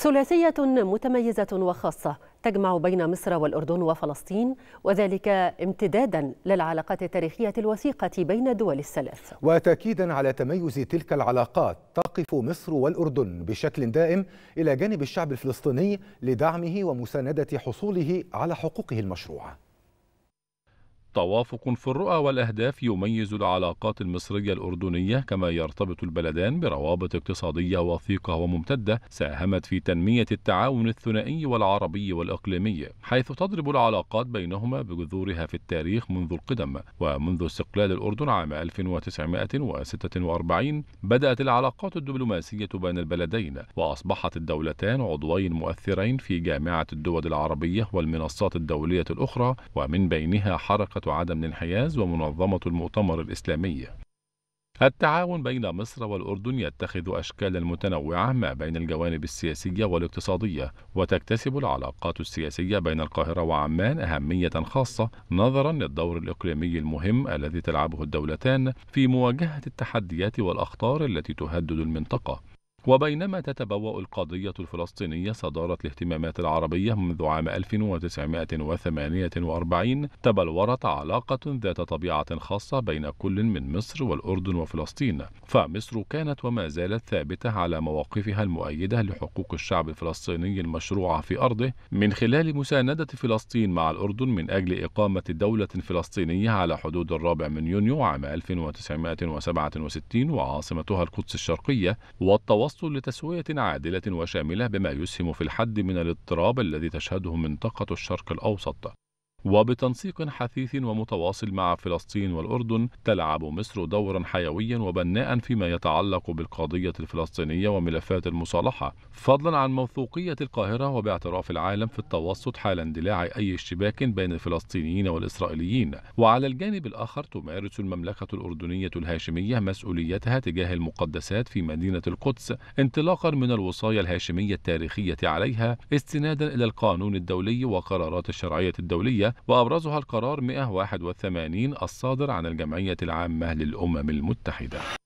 ثلاثية متميزة وخاصة تجمع بين مصر والأردن وفلسطين وذلك امتدادا للعلاقات التاريخية الوثيقة بين الدول الثلاث وتأكيدا على تميز تلك العلاقات تقف مصر والأردن بشكل دائم إلى جانب الشعب الفلسطيني لدعمه ومساندة حصوله على حقوقه المشروعة توافق في الرؤى والأهداف يميز العلاقات المصرية الأردنية كما يرتبط البلدان بروابط اقتصادية وثيقة وممتدة ساهمت في تنمية التعاون الثنائي والعربي والإقليمي حيث تضرب العلاقات بينهما بجذورها في التاريخ منذ القدم ومنذ استقلال الأردن عام 1946 بدأت العلاقات الدبلوماسية بين البلدين وأصبحت الدولتان عضوين مؤثرين في جامعة الدول العربية والمنصات الدولية الأخرى ومن بينها حركة طائفة عدم الانحياز ومنظمة المؤتمر الإسلامي التعاون بين مصر والأردن يتخذ أشكالا متنوعة ما بين الجوانب السياسية والاقتصادية وتكتسب العلاقات السياسية بين القاهرة وعمان أهمية خاصة نظرا للدور الإقليمي المهم الذي تلعبه الدولتان في مواجهة التحديات والأخطار التي تهدد المنطقة وبينما تتبوأ القضية الفلسطينية صدارة الاهتمامات العربية منذ عام 1948 تبلورت علاقة ذات طبيعة خاصة بين كل من مصر والأردن وفلسطين فمصر كانت وما زالت ثابتة على مواقفها المؤيدة لحقوق الشعب الفلسطيني المشروعة في أرضه من خلال مساندة فلسطين مع الأردن من أجل إقامة دولة فلسطينية على حدود الرابع من يونيو عام 1967 وعاصمتها القدس الشرقية والتواصل الوسط لتسوية عادلة وشاملة بما يسهم في الحد من الاضطراب الذي تشهده منطقة الشرق الأوسط وبتنسيق حثيث ومتواصل مع فلسطين والأردن تلعب مصر دورا حيويا وبناء فيما يتعلق بالقضية الفلسطينية وملفات المصالحة فضلا عن موثوقية القاهرة وباعتراف العالم في التوسط حال اندلاع أي اشتباك بين الفلسطينيين والإسرائيليين وعلى الجانب الآخر تمارس المملكة الأردنية الهاشمية مسؤوليتها تجاه المقدسات في مدينة القدس انطلاقا من الوصاية الهاشمية التاريخية عليها استنادا إلى القانون الدولي وقرارات الشرعية الدولية وأبرزها القرار 181 الصادر عن الجمعية العامة للأمم المتحدة